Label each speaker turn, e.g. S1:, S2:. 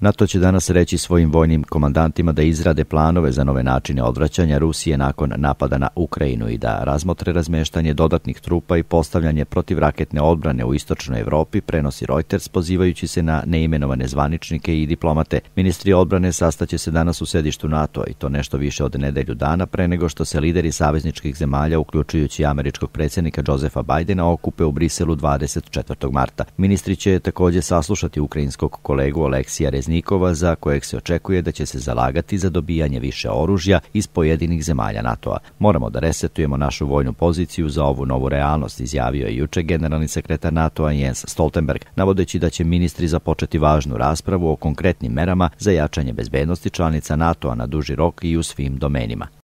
S1: NATO će danas reći svojim vojnim komandantima da izrade planove za nove načine odvraćanja Rusije nakon napada na Ukrajinu i da razmotre razmeštanje dodatnih trupa i postavljanje protivraketne odbrane u istočnoj Evropi, prenosi Reuters pozivajući se na neimenovane zvaničnike i diplomate. Ministri odbrane sastaće se danas u sedištu NATO i to nešto više od nedelju dana pre nego što se lideri savezničkih zemalja, uključujući američkog predsjednika Josefa Bajdena, okupe u Briselu 24. marta. Ministri će takođe saslušati ukrajinskog kolegu Oleksija Reznika saveznikova za kojeg se očekuje da će se zalagati za dobijanje više oružja iz pojedinih zemalja NATO-a. Moramo da resetujemo našu vojnu poziciju za ovu novu realnost, izjavio je juče generalni sekretar NATO-a Jens Stoltenberg, navodeći da će ministri započeti važnu raspravu o konkretnim merama za jačanje bezbednosti članica NATO-a na duži rok i u svim domenima.